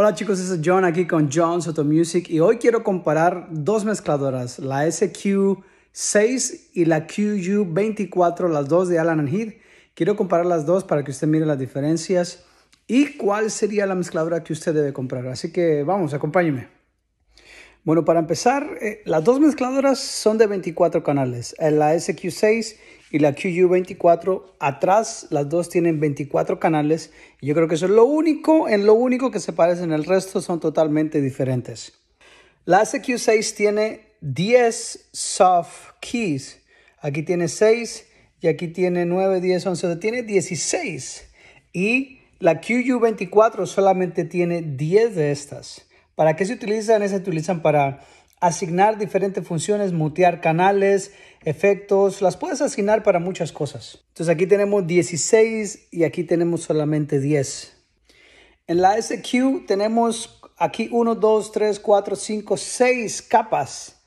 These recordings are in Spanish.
Hola chicos, es John aquí con John Soto Music y hoy quiero comparar dos mezcladoras, la SQ6 y la QU24, las dos de Alan and Heath. Quiero comparar las dos para que usted mire las diferencias y cuál sería la mezcladora que usted debe comprar. Así que vamos, acompáñeme. Bueno, para empezar, eh, las dos mezcladoras son de 24 canales, eh, la SQ6 y la QU24. Atrás las dos tienen 24 canales. yo creo que eso es lo único, en lo único que se parecen, el resto son totalmente diferentes. La SQ6 tiene 10 soft keys. Aquí tiene 6 y aquí tiene 9, 10, 11, tiene 16. Y la QU24 solamente tiene 10 de estas. ¿Para qué se utilizan? Se utilizan para asignar diferentes funciones, mutear canales, efectos, las puedes asignar para muchas cosas. Entonces aquí tenemos 16 y aquí tenemos solamente 10. En la SQ tenemos aquí 1, 2, 3, 4, 5, 6 capas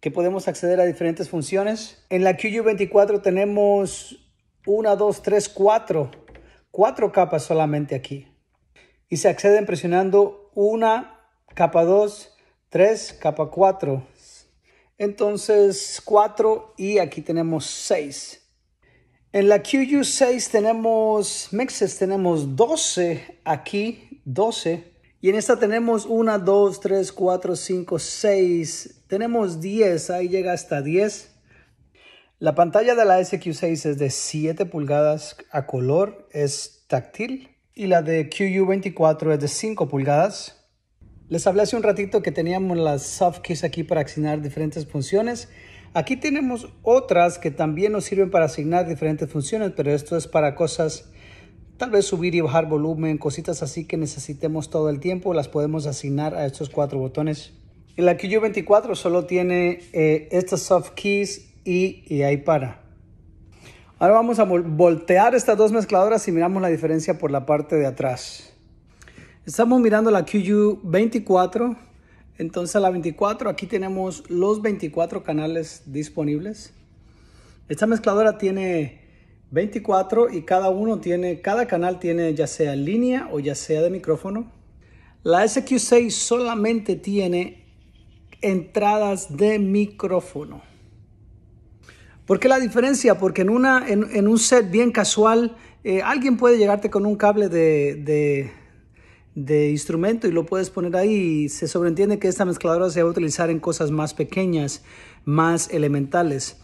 que podemos acceder a diferentes funciones. En la QU24 tenemos 1, 2, 3, 4, 4 capas solamente aquí. Y se acceden presionando una capa 2, 3, capa 4. Entonces 4 y aquí tenemos 6. En la QU6 tenemos mixes, tenemos 12 aquí, 12. Y en esta tenemos 1, 2, 3, 4, 5, 6. Tenemos 10, ahí llega hasta 10. La pantalla de la SQ6 es de 7 pulgadas a color, es táctil. Y la de QU24 es de 5 pulgadas. Les hablé hace un ratito que teníamos las soft keys aquí para asignar diferentes funciones. Aquí tenemos otras que también nos sirven para asignar diferentes funciones, pero esto es para cosas, tal vez subir y bajar volumen, cositas así que necesitemos todo el tiempo, las podemos asignar a estos cuatro botones. El la 24 solo tiene eh, estas soft keys y, y ahí para. Ahora vamos a voltear estas dos mezcladoras y miramos la diferencia por la parte de atrás. Estamos mirando la QU24. Entonces la 24, aquí tenemos los 24 canales disponibles. Esta mezcladora tiene 24 y cada uno tiene, cada canal tiene ya sea línea o ya sea de micrófono. La SQ6 solamente tiene entradas de micrófono. ¿Por qué la diferencia? Porque en, una, en, un set bien casual, eh, alguien puede llegarte con un cable de de instrumento y lo puedes poner ahí. Se sobreentiende que esta mezcladora se va a utilizar en cosas más pequeñas, más elementales.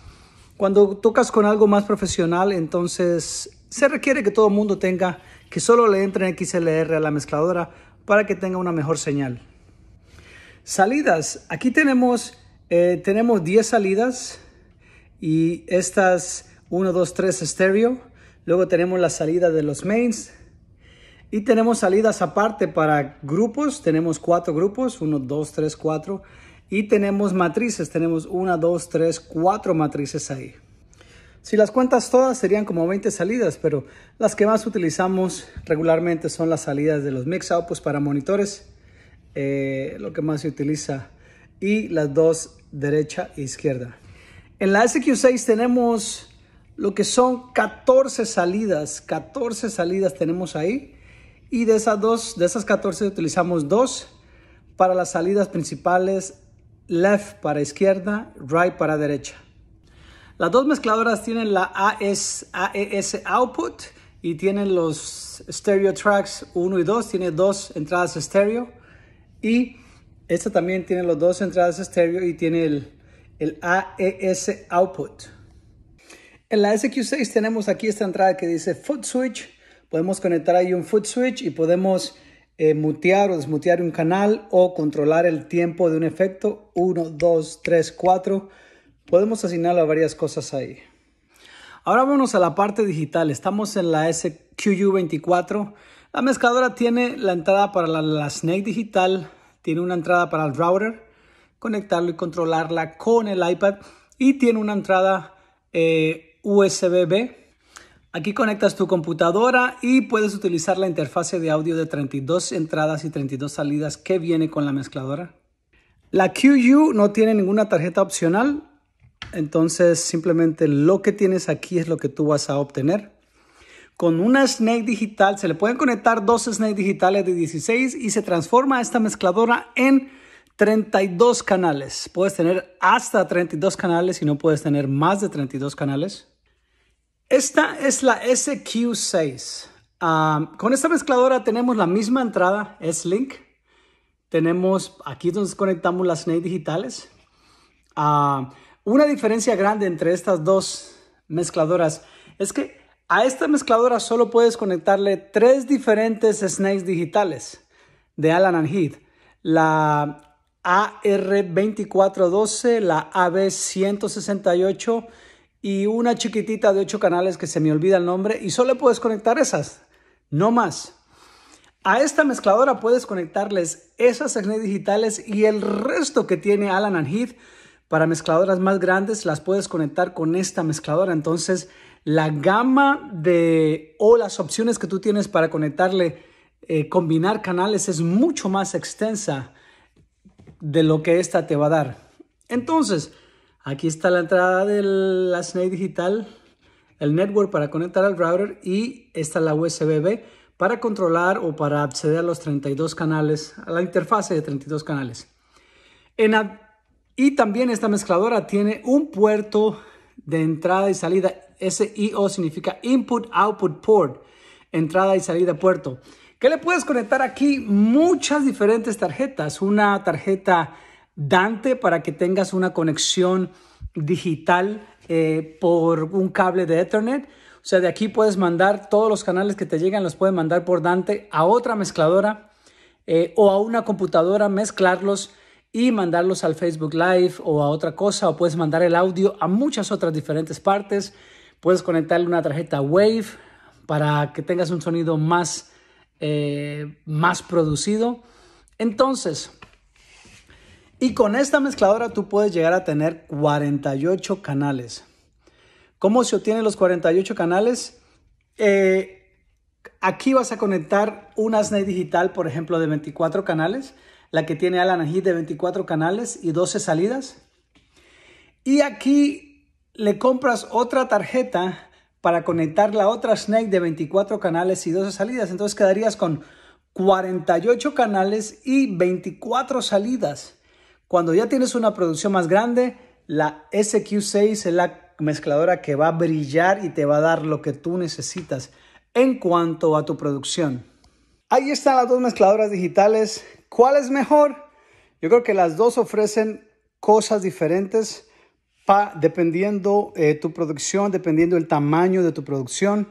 Cuando tocas con algo más profesional, entonces se requiere que todo el mundo tenga, que solo le entren XLR a la mezcladora para que tenga una mejor señal. Salidas. Aquí tenemos, eh, tenemos 10 salidas y estas 1, 2, 3 estéreo. Luego tenemos la salida de los mains, y tenemos salidas aparte para grupos. Tenemos cuatro grupos, uno, dos, tres, cuatro. Y tenemos matrices, tenemos una, dos, tres, cuatro matrices ahí. Si las cuentas todas serían como 20 salidas, pero las que más utilizamos regularmente son las salidas de los mix pues para monitores, eh, lo que más se utiliza, y las dos derecha e izquierda. En la SQ6 tenemos lo que son 14 salidas, 14 salidas tenemos ahí y de esas dos, de esas 14 utilizamos dos para las salidas principales, left para izquierda, right para derecha. Las dos mezcladoras tienen la AES e output y tienen los stereo tracks 1 y 2, tiene dos entradas estéreo y esta también tiene las dos entradas estéreo y tiene el, el AES output. En la SQ6 tenemos aquí esta entrada que dice foot switch Podemos conectar ahí un foot switch y podemos eh, mutear o desmutear un canal o controlar el tiempo de un efecto. 1, 2, 3, 4. Podemos asignarlo a varias cosas ahí. Ahora vamos a la parte digital. Estamos en la SQU24. La mezcladora tiene la entrada para la, Snake digital, tiene una entrada para el router, conectarlo y controlarla con el iPad y tiene una entrada eh, USB-B Aquí conectas tu computadora y puedes utilizar la interfase de audio de 32 entradas y 32 salidas que viene con la mezcladora. La QU no tiene ninguna tarjeta opcional, entonces simplemente lo que tienes aquí es lo que tú vas a obtener. Con una Snake digital se le pueden conectar dos Snake digitales de 16 y se transforma esta mezcladora en 32 canales. Puedes tener hasta 32 canales y no puedes tener más de 32 canales. Esta es la SQ6. con esta mezcladora tenemos la misma entrada, S-Link. Tenemos aquí donde conectamos las snakes digitales. una diferencia grande entre estas dos mezcladoras es que a esta mezcladora solo puedes conectarle tres diferentes snakes e digitales de Alan and Heath. La AR2412, la AB168 y una chiquitita de 8 canales que se me olvida el nombre y solo puedes conectar esas, no más. A esta mezcladora puedes conectarles esas acné digitales y el resto que tiene Alan and Heath para mezcladoras más grandes las puedes conectar con esta mezcladora. Entonces, la gama de o las opciones que tú tienes para conectarle, eh, combinar canales es mucho más extensa de lo que esta te va a dar. Entonces, Aquí está la entrada de la digital, el network para conectar al router y está la USB-B para controlar o para acceder a los 32 canales, a la interfase de 32 canales. y también esta mezcladora tiene un puerto de entrada y salida. SIO significa Input Output Port, entrada y salida puerto. Que le puedes conectar aquí muchas diferentes tarjetas. Una tarjeta Dante para que tengas una conexión digital eh, por un cable de Ethernet. O sea, de aquí puedes mandar todos los canales que te llegan, los puedes mandar por Dante a otra mezcladora eh, o a una computadora, mezclarlos y mandarlos al Facebook Live o a otra cosa, o puedes mandar el audio a muchas otras diferentes partes. Puedes conectarle una tarjeta Wave para que tengas un sonido más, eh, más producido. Entonces, y con esta mezcladora tú puedes llegar a tener 48 canales. ¿Cómo se obtienen los 48 canales? Eh, aquí vas a conectar una Snake digital, por ejemplo, de 24 canales, la que tiene Alan de 24 canales y 12 salidas. Y aquí le compras otra tarjeta para conectar la otra Snake de 24 canales y 12 salidas. Entonces quedarías con 48 canales y 24 salidas. Cuando ya tienes una producción más grande, la SQ6 es la mezcladora que va a brillar y te va a dar lo que tú necesitas en cuanto a tu producción. Ahí están las dos mezcladoras digitales. ¿Cuál es mejor? Yo creo que las dos ofrecen cosas diferentes dependiendo eh, tu producción, dependiendo el tamaño de tu producción.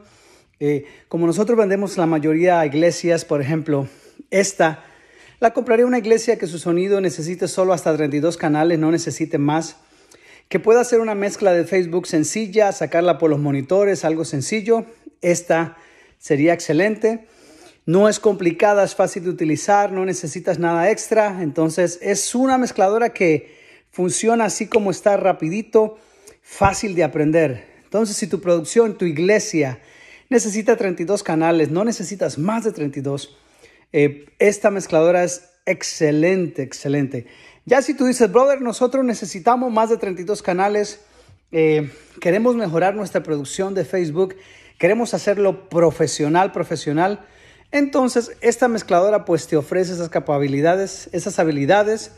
Eh, como nosotros vendemos la mayoría a iglesias, por ejemplo, esta la compraré una iglesia que su sonido necesite solo hasta 32 canales, no necesite más. Que pueda hacer una mezcla de Facebook sencilla, sacarla por los monitores, algo sencillo. Esta sería excelente. No es complicada, es fácil de utilizar, no necesitas nada extra. Entonces es una mezcladora que funciona así como está, rapidito, fácil de aprender. Entonces si tu producción, tu iglesia necesita 32 canales, no necesitas más de 32 eh, esta mezcladora es excelente, excelente. Ya si tú dices, brother, nosotros necesitamos más de 32 canales, eh, queremos mejorar nuestra producción de Facebook, queremos hacerlo profesional, profesional. Entonces, esta mezcladora pues te ofrece esas capacidades, esas habilidades,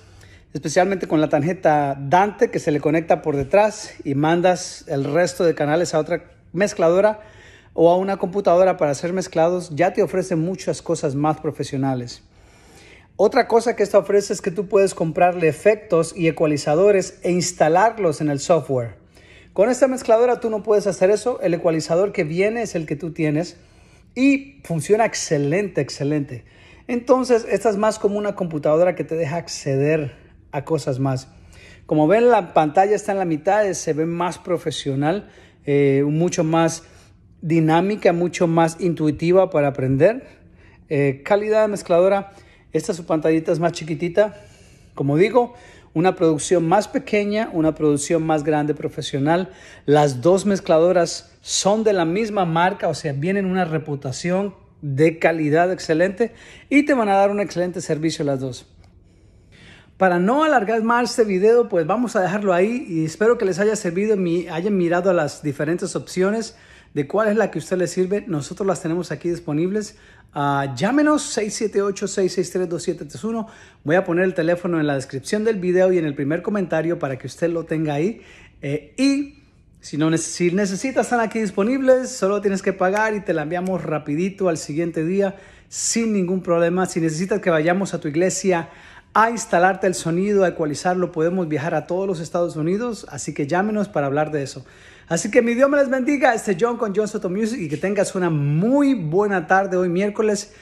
especialmente con la tarjeta Dante que se le conecta por detrás y mandas el resto de canales a otra mezcladora o a una computadora para hacer mezclados, ya te ofrece muchas cosas más profesionales. Otra cosa que esta ofrece es que tú puedes comprarle efectos y ecualizadores e instalarlos en el software. Con esta mezcladora tú no puedes hacer eso, el ecualizador que viene es el que tú tienes y funciona excelente, excelente. Entonces, esta es más como una computadora que te deja acceder a cosas más. Como ven, la pantalla está en la mitad, se ve más profesional, eh, mucho más dinámica, mucho más intuitiva para aprender. Eh, calidad de mezcladora, esta su pantallita es más chiquitita, como digo, una producción más pequeña, una producción más grande profesional. Las dos mezcladoras son de la misma marca, o sea, vienen una reputación de calidad excelente y te van a dar un excelente servicio las dos. Para no alargar más este video, pues vamos a dejarlo ahí y espero que les haya servido, hayan mirado las diferentes opciones de cuál es la que usted le sirve. Nosotros las tenemos aquí disponibles. Ah, llámenos 678-663-2731. Voy a poner el teléfono en la descripción del video y en el primer comentario para que usted lo tenga ahí. Eh, y si, no, si necesitas, están aquí disponibles, solo tienes que pagar y te la enviamos rapidito al siguiente día sin ningún problema. Si necesitas que vayamos a tu iglesia a instalarte el sonido, a ecualizarlo, podemos viajar a todos los Estados Unidos, así que llámenos para hablar de eso. Así que mi Dios me les bendiga. Este John con John Soto Music y que tengas una muy buena tarde hoy miércoles.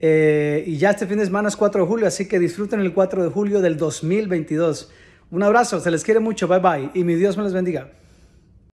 Eh, y ya este fin de semana es 4 de julio, así que disfruten el 4 de julio del 2022. Un abrazo, se les quiere mucho, bye bye. Y mi Dios me les bendiga.